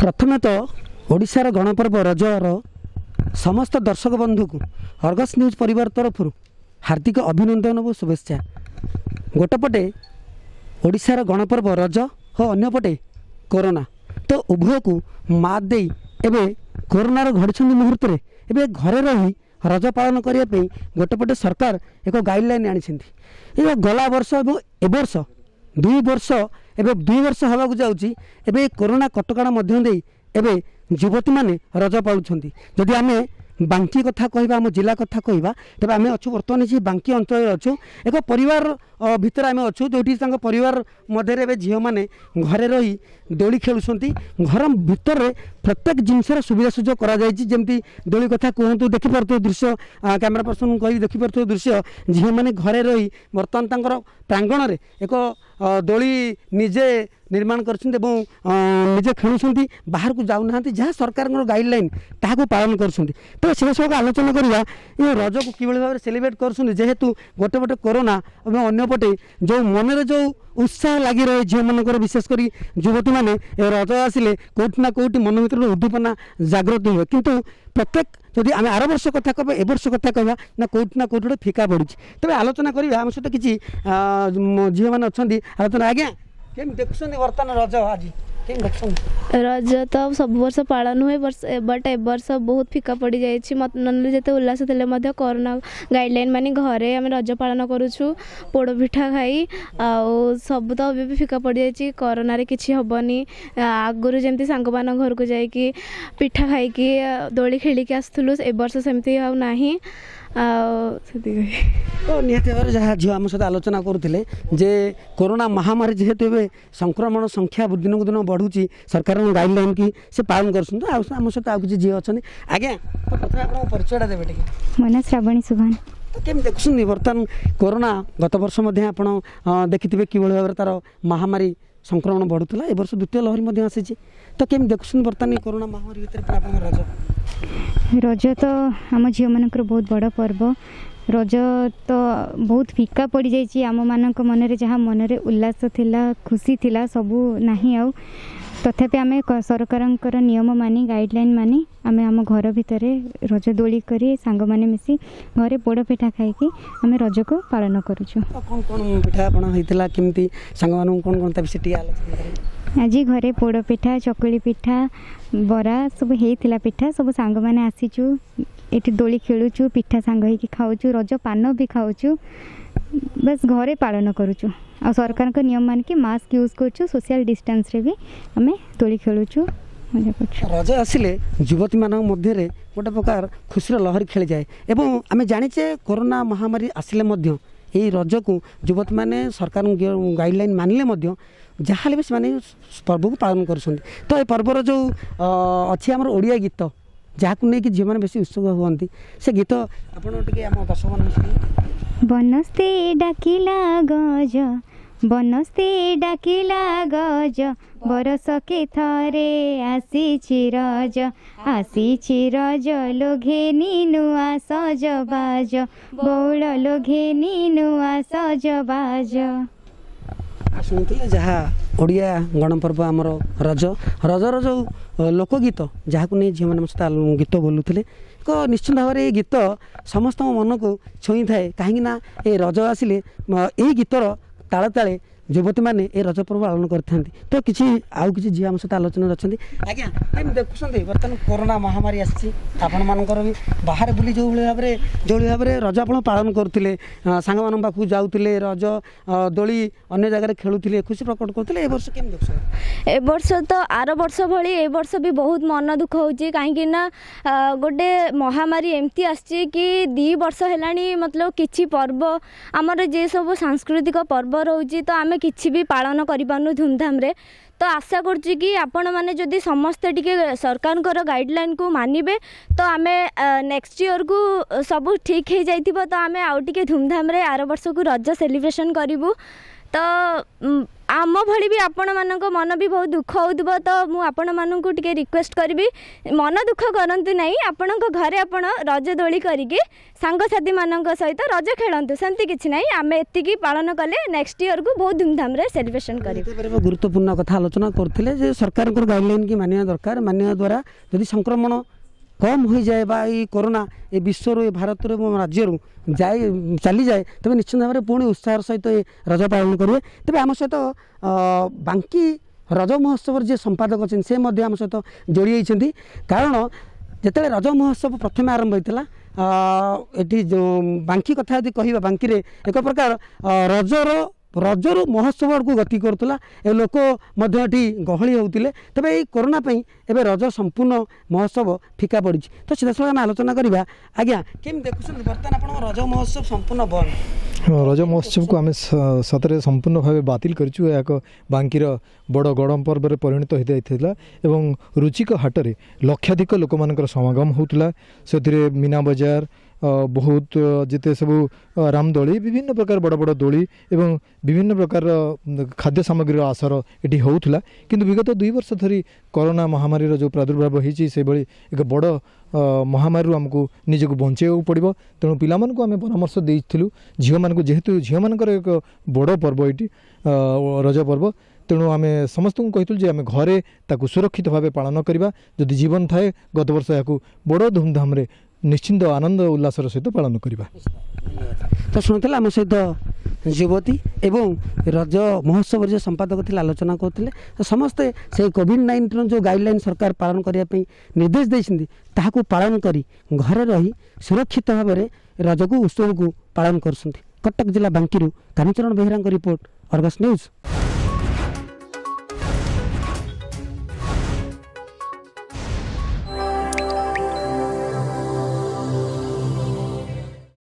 ପ୍ରଥମତଃ ଓଡ଼ିଶାର ଗଣପର୍ବ ରଜର ସମସ୍ତ ଦର୍ଶକ ବନ୍ଧୁକୁ ଅର୍ଗସ୍ ନ୍ୟୁଜ୍ ପରିବାର ତରଫରୁ ହାର୍ଦ୍ଦିକ ଅଭିନନ୍ଦନ ଓ ଶୁଭେଚ୍ଛା ଗୋଟେପଟେ ଓଡ଼ିଶାର ଗଣପର୍ବ ରଜ ଓ ଅନ୍ୟପଟେ କରୋନା ତ ଉଭୟକୁ ମାତ ଦେଇ ଏବେ କରୋନାର ଘଡ଼ିଛନ୍ତି ମୁହୂର୍ତ୍ତରେ ଏବେ ଘରେ ରହି ରଜ ପାଳନ କରିବା ପାଇଁ ଗୋଟେପଟେ ସରକାର ଏକ ଗାଇଡ଼ଲାଇନ୍ ଆଣିଛନ୍ତି ଏବଂ ଗଲା ବର୍ଷ ଏବଂ ଏ ବର୍ଷ ଦୁଇ ବର୍ଷ ଏବେ ଦୁଇ ବର୍ଷ ହେବାକୁ ଯାଉଛି ଏବେ ଏ କରୋନା କଟକଣା ମଧ୍ୟ ଦେଇ ଏବେ ଯୁବତୀମାନେ ରଜ ପାଳୁଛନ୍ତି ଯଦି ଆମେ ବାଙ୍କୀ କଥା କହିବା ଆମ ଜିଲ୍ଲା କଥା କହିବା ତେବେ ଆମେ ଅଛୁ ବର୍ତ୍ତମାନ ସେ ବାଙ୍କୀ ଅଞ୍ଚଳରେ ଅଛୁ ଏକ ପରିବାର ଭିତରେ ଆମେ ଅଛୁ ଯେଉଁଠି ତାଙ୍କ ପରିବାର ମଧ୍ୟରେ ଏବେ ଝିଅମାନେ ଘରେ ରହି ଦୋଳି ଖେଳୁଛନ୍ତି ଘର ଭିତରେ ପ୍ରତ୍ୟେକ ଜିନିଷର ସୁବିଧା ସୁଯୋଗ କରାଯାଇଛି ଯେମିତି ଦୋଳି କଥା କୁହନ୍ତୁ ଦେଖିପାରୁଥିବା ଦୃଶ୍ୟ କ୍ୟାମେରା ପର୍ସନ୍ କହିକି ଦେଖିପାରୁଥିବା ଦୃଶ୍ୟ ଝିଅମାନେ ଘରେ ରହି ବର୍ତ୍ତମାନ ତାଙ୍କର ପ୍ରାଙ୍ଗଣରେ ଏକ ଦୋଳି ନିଜେ ନିର୍ମାଣ କରିଛନ୍ତି ଏବଂ ନିଜେ ଖେଳୁଛନ୍ତି ବାହାରକୁ ଯାଉନାହାନ୍ତି ଯାହା ସରକାରଙ୍କର ଗାଇଡ଼ଲାଇନ୍ ତାହାକୁ ପାଳନ କରୁଛନ୍ତି ତ ସେସବୁକୁ ଆଲୋଚନା କରିବା ଏ ରଜକୁ କିଭଳି ଭାବରେ ସେଲିବ୍ରେଟ୍ କରୁଛନ୍ତି ଯେହେତୁ ଗୋଟେ ପଟେ କରୋନା ଏବଂ ଅନ୍ୟପଟେ ଯେଉଁ ମନରେ ଯେଉଁ ଉତ୍ସାହ ଲାଗି ରହେ ଝିଅମାନଙ୍କର ବିଶେଷ କରି ଯୁବତୀମାନେ ରଜ ଆସିଲେ କେଉଁଠି ନା କେଉଁଠି ମନ ଭିତରେ କ୍ଷେତ୍ରରେ ଉଦ୍ଦୀପନା ଜାଗ୍ରତ ହୁଏ କିନ୍ତୁ ପ୍ରତ୍ୟେକ ଯଦି ଆମେ ଆର ବର୍ଷ କଥା କହିବା ଏ ବର୍ଷ କଥା କହିବା ନା କେଉଁଠି ନା କେଉଁଠି ଗୋଟେ ଫିକା ପଡ଼ୁଛି ତେବେ ଆଲୋଚନା କରିବା ଆମ ସହିତ କିଛି ଝିଅମାନେ ଅଛନ୍ତି ଆଲୋଚନା ଆଜ୍ଞା କେମିତି ଦେଖୁଛନ୍ତି ବର୍ତ୍ତମାନ ରଜ ଆଜି रज वर्ष सबु बर्ष वर्ष बट एबर्ष बहुत फिका पडिन्छ मनले जस्तो उल्लास कोरोना गाइडलाइन मि घरै आमे रज पाँचु पोड पिठा खाई आ सब त फिका पडियर किनी आगु जो साङ्गान घरको जाइक पिठा खाइक दोली खेल्क आसुलु एबर्ष नाहिँ जहाँ झिउ आलोचनाले करोना महामारिस संक्रमण संख्या दिनको दिन बढुन्छ सरकार गाइडल गर्छन् आउँक झि अनि आज परिचय मुभान के बर्तन कत वर्षमा देखिथे महामारी संक्रमण महामारिमण ए एबर्ष द्वितीय लहरी आम कोरोना महामारी भाइ ରଜ ତ ଆମ ଝିଅମାନଙ୍କର ବହୁତ ବଡ଼ ପର୍ବ ରଜ ତ ବହୁତ ଫିକା ପଡ଼ିଯାଇଛି ଆମମାନଙ୍କ ମନରେ ଯାହା ମନରେ ଉଲ୍ଲାସ ଥିଲା ଖୁସି ଥିଲା ସବୁ ନାହିଁ ଆଉ ତଥାପି ଆମେ ସରକାରଙ୍କର ନିୟମ ମାନି ଗାଇଡ଼ଲାଇନ୍ ମାନି ଆମେ ଆମ ଘର ଭିତରେ ରଜ ଦୋଳି କରି ସାଙ୍ଗମାନେ ମିଶି ଘରେ ପୋଡ଼ ପିଠା ଖାଇକି ଆମେ ରଜକୁ ପାଳନ କରୁଛୁ କ'ଣ କ'ଣ ପିଠା ଆପଣ ହେଇଥିଲା କେମିତି ସାଙ୍ଗମାନଙ୍କୁ କ'ଣ କ'ଣ ତା ବିଷୟରେ ଟିକେ ଆଲୋଚନା আজি ঘরে পোড় পিঠা চকুলি পিঠা বরা সব হয়েছিল পিঠা সব সাঙ্গ মানে আসিছু এটি দোলি খেলুছু পিঠা সাঙ্গ হয়েকি খাওছু রজ পান বি খাওছু বাস ঘরে পালন করুছু আর সরকারক নিয়ম মানিকি মাস্ক ইউজ করছু সোশিয়াল ডিস্টান্সরে বি আমি দোলি খেলুছু ରଜ ଆସିଲେ ଯୁବତୀମାନଙ୍କ ମଧ୍ୟରେ ଗୋଟେ ପ୍ରକାର ଖୁସିର ଲହରୀ ଖେଳିଯାଏ ଏବଂ ଆମେ ଜାଣିଛେ କରୋନା ମହାମାରୀ ଆସିଲେ ମଧ୍ୟ ଏହି ରଜକୁ ଯୁବତୀମାନେ ସରକାରଙ୍କ ଗାଇଡ଼ଲାଇନ୍ ମାନିଲେ ମଧ୍ୟ ଯାହାହେଲେ ବି ସେମାନେ ପର୍ବକୁ ପାଳନ କରୁଛନ୍ତି ତ ଏ ପର୍ବର ଯେଉଁ ଅଛି ଆମର ଓଡ଼ିଆ ଗୀତ ଯାହାକୁ ନେଇକି ଝିଅମାନେ ବେଶୀ ଉତ୍ସୁକ ହୁଅନ୍ତି ସେ ଗୀତ ଆପଣ ଟିକେ ଆମ ଦର୍ଶକମାନଙ୍କ ବନସ୍ତେ ଡାକିଲା ଗଜ ବନସ୍ତୀ ଡାକିଲା ଗଜ ବରଷ କି ଥରେ ଆସିଛି ରଜ ଆସିଛି ରଜ ଲୋଘେନି ନୂଆ ସଜ ବାଜ ବଉଳ ଲୋଘେନି ନୂଆ ସଜ ବାଜ ଶୁଣିଥିଲେ ଯାହା ଓଡ଼ିଆ ଗଣପର୍ବ ଆମର ରଜ ରଜର ଯେଉଁ ଲୋକଗୀତ ଯାହାକୁ ନେଇ ଝିଅମାନେ ସହିତ ଗୀତ ବୋଲୁଥିଲେ ଏକ ନିଶ୍ଚିନ୍ତ ଭାବରେ ଏଇ ଗୀତ ସମସ୍ତଙ୍କ ମନକୁ ଛୁଇଁଥାଏ କାହିଁକିନା ଏ ରଜ ଆସିଲେ ଏଇ ଗୀତର 打了这里。ଯୁବତୀମାନେ ଏ ରଜ ପର୍ବ ପାଳନ କରିଥାନ୍ତି ତ କିଛି ଆଉ କିଛି ଝିଅ ଆମ ସହିତ ଆଲୋଚନାରେ ଅଛନ୍ତି ଆଜ୍ଞା ମ୍ୟାମ୍ ଦେଖୁଛନ୍ତି ବର୍ତ୍ତମାନ କରୋନା ମହାମାରୀ ଆସିଛି ଆପଣମାନଙ୍କର ବି ବାହାରେ ବୁଲି ଯେଉଁଭଳି ଭାବରେ ଯେଉଁଭଳି ଭାବରେ ରଜ ଆପଣ ପାଳନ କରୁଥିଲେ ସାଙ୍ଗମାନଙ୍କ ପାଖକୁ ଯାଉଥିଲେ ରଜ ଦୋଳି ଅନ୍ୟ ଜାଗାରେ ଖେଳୁଥିଲେ ଖୁସି ପ୍ରକଟ କରୁଥିଲେ ଏ ବର୍ଷ କେମିତି ଦେଖୁଛନ୍ତି ଏ ବର୍ଷ ତ ଆର ବର୍ଷ ଭଳି ଏ ବର୍ଷ ବି ବହୁତ ମନ ଦୁଃଖ ହେଉଛି କାହିଁକିନା ଗୋଟେ ମହାମାରୀ ଏମିତି ଆସିଛି କି ଦୁଇ ବର୍ଷ ହେଲାଣି ମତଲବ କିଛି ପର୍ବ ଆମର ଯେସବୁ ସାଂସ୍କୃତିକ ପର୍ବ ରହୁଛି ତ ଆମେ କିଛି ବି ପାଳନ କରିପାରୁନୁ ଧୁମ୍ଧାମ୍ରେ ତ ଆଶା କରୁଛି କି ଆପଣମାନେ ଯଦି ସମସ୍ତେ ଟିକେ ସରକାରଙ୍କର ଗାଇଡ଼ଲାଇନ୍କୁ ମାନିବେ ତ ଆମେ ନେକ୍ସଟ ଇୟରକୁ ସବୁ ଠିକ୍ ହେଇଯାଇଥିବ ତ ଆମେ ଆଉ ଟିକେ ଧୁମ୍ଧାମ୍ରେ ଆର ବର୍ଷକୁ ରଜ ସେଲିବ୍ରେସନ୍ କରିବୁ तो आम भी आपण भी बहुत दुख हौ तो त म आपण मै रिक्वेस्ट गरी मन दुख गरी नै आपणको घर आपो रज दोलीङसाथी म सहित रज खेलाउँछु सिक्तिकै आमे यतिकि पाले इयर को बहुत धुमधाम सलिब्रेसन कि गुरुत्वपूर्ण कथा आलोचना गाउडल द्वारा माद्वारा संक्रमण কম হয়ে বা এই করোনা ଏ ବିଶ୍ୱରୁ ଏ ଭାରତରୁ ଏବଂ ରାଜ୍ୟରୁ ଯାଇ ଚାଲିଯାଏ ତେବେ ନିଶ୍ଚିନ୍ତ ଭାବରେ ପୁଣି ଉତ୍ସାହର ସହିତ ଏ ରଜ ପାଳନ କରିବେ ତେବେ ଆମ ସହିତ ବାଙ୍କି ରଜ ମହୋତ୍ସବର ଯିଏ ସମ୍ପାଦକ ଅଛନ୍ତି ସେ ମଧ୍ୟ ଆମ ସହିତ ଯୋଡ଼ି ହୋଇଛନ୍ତି କାରଣ ଯେତେବେଳେ ରଜ ମହୋତ୍ସବ ପ୍ରଥମେ ଆରମ୍ଭ ହୋଇଥିଲା ଏଠି ବାଙ୍କି କଥା ଯଦି କହିବା ବାଙ୍କିରେ ଏକ ପ୍ରକାର ରଜର ରଜରୁ ମହୋତ୍ସବ ଆଡ଼କୁ ଗତି କରୁଥିଲା ଏ ଲୋକ ମଧ୍ୟ ଏଠି ଗହଳି ହେଉଥିଲେ ତେବେ ଏଇ କରୋନା ପାଇଁ ଏବେ ରଜ ସମ୍ପୂର୍ଣ୍ଣ ମହୋତ୍ସବ ଫିକା ପଡ଼ିଛି ତ ସେଥିସଳ ଆମେ ଆଲୋଚନା କରିବା ଆଜ୍ଞା କେମିତି ଦେଖୁଛନ୍ତି ବର୍ତ୍ତମାନ ଆପଣଙ୍କ ରଜ ମହୋତ୍ସବ ସମ୍ପୂର୍ଣ୍ଣ ବନ୍ଦ ହଁ ରଜ ମହୋତ୍ସବକୁ ଆମେ ସତରେ ସମ୍ପୂର୍ଣ୍ଣ ଭାବେ ବାତିଲ କରିଛୁ ଏହା ଏକ ବାଙ୍କିର ବଡ଼ ଗଡ଼ମ ପର୍ବରେ ପରିଣତ ହୋଇଯାଇଥିଲା ଏବଂ ରୁଚିକ ହାଟରେ ଲକ୍ଷାଧିକ ଲୋକମାନଙ୍କର ସମାଗମ ହେଉଥିଲା ସେଥିରେ ମୀନା ବଜାର ବହୁତ ଯେତେ ସବୁ ରାମଦୋଳି ବିଭିନ୍ନ ପ୍ରକାର ବଡ଼ ବଡ଼ ଦୋଳି ଏବଂ ବିଭିନ୍ନ ପ୍ରକାର ଖାଦ୍ୟ ସାମଗ୍ରୀର ଆସର ଏଠି ହେଉଥିଲା କିନ୍ତୁ ବିଗତ ଦୁଇ ବର୍ଷ ଧରି କରୋନା ମହାମାରୀର ଯେଉଁ ପ୍ରାଦୁର୍ଭାବ ହୋଇଛି ସେଭଳି ଏକ ବଡ଼ ମହାମାରୀରୁ ଆମକୁ ନିଜକୁ ବଞ୍ଚାଇବାକୁ ପଡ଼ିବ ତେଣୁ ପିଲାମାନଙ୍କୁ ଆମେ ପରାମର୍ଶ ଦେଇଥିଲୁ ଝିଅମାନଙ୍କୁ ଯେହେତୁ ଝିଅମାନଙ୍କର ଏକ ବଡ଼ ପର୍ବ ଏଇଟି ରଜ ପର୍ବ ତେଣୁ ଆମେ ସମସ୍ତଙ୍କୁ କହିଥିଲୁ ଯେ ଆମେ ଘରେ ତାକୁ ସୁରକ୍ଷିତ ଭାବେ ପାଳନ କରିବା ଯଦି ଜୀବନ ଥାଏ ଗତବର୍ଷ ଏହାକୁ ବଡ଼ ଧୁମଧାମରେ ନିଶ୍ଚିନ୍ତ ଆନନ୍ଦ ଉଲ୍ଲାସର ସହିତ ପାଳନ କରିବା ତ ଶୁଣିଥିଲେ ଆମ ସହିତ ଯୁବତୀ ଏବଂ ରଜ ମହୋତ୍ସବରେ ଯେଉଁ ସମ୍ପାଦକ ଥିଲେ ଆଲୋଚନା କରୁଥିଲେ ତ ସମସ୍ତେ ସେଇ କୋଭିଡ଼୍ ନାଇଣ୍ଟିନ୍ର ଯେଉଁ ଗାଇଡ଼ଲାଇନ୍ ସରକାର ପାଳନ କରିବା ପାଇଁ ନିର୍ଦ୍ଦେଶ ଦେଇଛନ୍ତି ତାହାକୁ ପାଳନ କରି ଘରେ ରହି ସୁରକ୍ଷିତ ଭାବରେ ରଜକୁ ଉତ୍ସବକୁ ପାଳନ କରୁଛନ୍ତି କଟକ ଜିଲ୍ଲା ବାଙ୍କିରୁ କାନିଚରଣ ବେହେରାଙ୍କ ରିପୋର୍ଟ ଅର୍ଗସ ନ୍ୟୁଜ୍